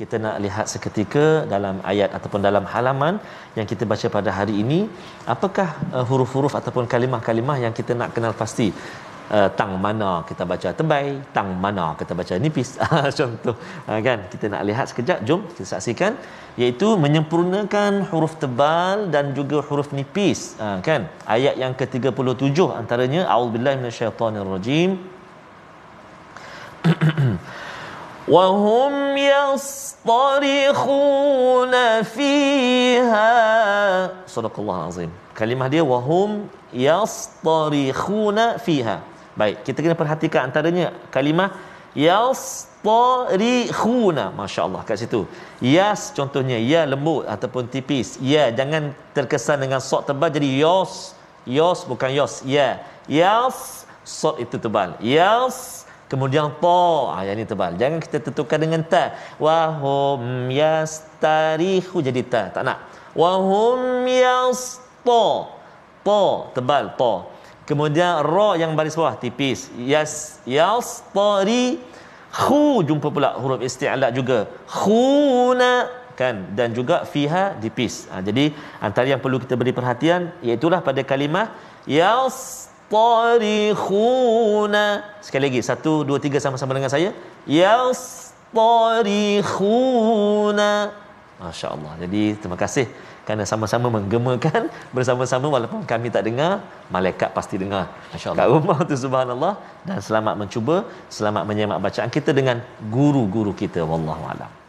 kita nak lihat seketika dalam ayat ataupun dalam halaman yang kita baca pada hari ini apakah uh, huruf-huruf ataupun kalimah-kalimah yang kita nak kenal pasti uh, tang mana kita baca tebai tang mana kita baca nipis contoh uh, kan kita nak lihat sekejap jom kita saksikan iaitu menyempurnakan huruf tebal dan juga huruf nipis uh, kan ayat yang ke-37 antaranya auzubillahi minasyaitonirrajim وهم يصطرخون فيها صدق الله العظيم كلمة dia وهم يصطرخون فيها baik kita kena perhatikan antaranya kalimah yastarikhuna masyaallah kat situ yas contohnya ya lembut ataupun tipis ya jangan terkesan dengan sok tebal jadi yos yos bukan yos ya yas sok itu tebal yas Kemudian ta, ah yang ini tebal. Jangan kita tentukan dengan ta. Wa hum yastarihu jadi ta. Tak nak. Wa hum yasta. Ta tebal ta. Kemudian ra yang baris bawah tipis. Yas yastari khu jumpa pula huruf isti'la juga. Khuna kan dan juga fiha tipis. Ha, ah, jadi antara yang perlu kita beri perhatian iaitu pada kalimah yas yastarikhuna sekali lagi satu dua tiga sama-sama dengan saya yastarikhuna Masya Allah jadi terima kasih kerana sama-sama menggemakan bersama-sama walaupun kami tak dengar malaikat pasti dengar Masya Allah. kat rumah tu subhanallah dan selamat mencuba selamat menyemak bacaan kita dengan guru-guru kita wallahualam